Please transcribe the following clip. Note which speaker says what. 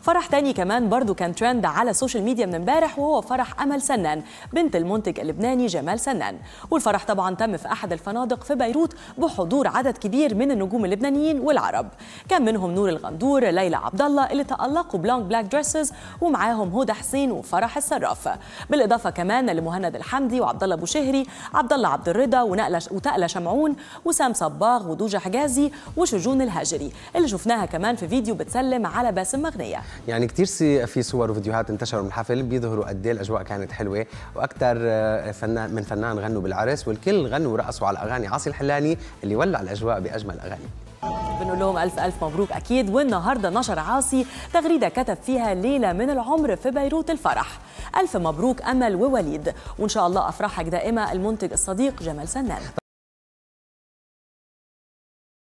Speaker 1: فرح تاني كمان برضو كان ترند على السوشيال ميديا من امبارح وهو فرح امل سنان بنت المنتج اللبناني جمال سنان والفرح طبعا تم في احد الفنادق في بيروت بحضور عدد كبير من النجوم اللبنانيين والعرب كان منهم نور الغندور ليلى عبد الله اللي تالقوا بلونج بلاك دريسز ومعاهم هدى حسين وفرح الصراف بالاضافه كمان لمهند الحمدي وعبد الله ابو شهري عبد الله عبد الرضا ونقله وتقله شمعون وسام صباغ ودوجه حجازي وشجون الهاجري اللي شفناها كمان في فيديو بتسلم على باسم مغنيه
Speaker 2: يعني كثير في صور وفيديوهات انتشروا من الحفل بيظهروا قد ايه الاجواء كانت حلوه واكثر آه، فنان من فنان غنوا بالعرس والكل غنوا ورقصوا على اغاني عاصي الحلاني اللي ولع الاجواء باجمل اغاني
Speaker 1: بنقول لهم ألف ألف مبروك أكيد والنهاردة نشر عاصي تغريدة كتب فيها ليلة من العمر في بيروت الفرح ألف مبروك أمل ووليد وإن شاء الله أفراحك دائمة المنتج الصديق جمال سنان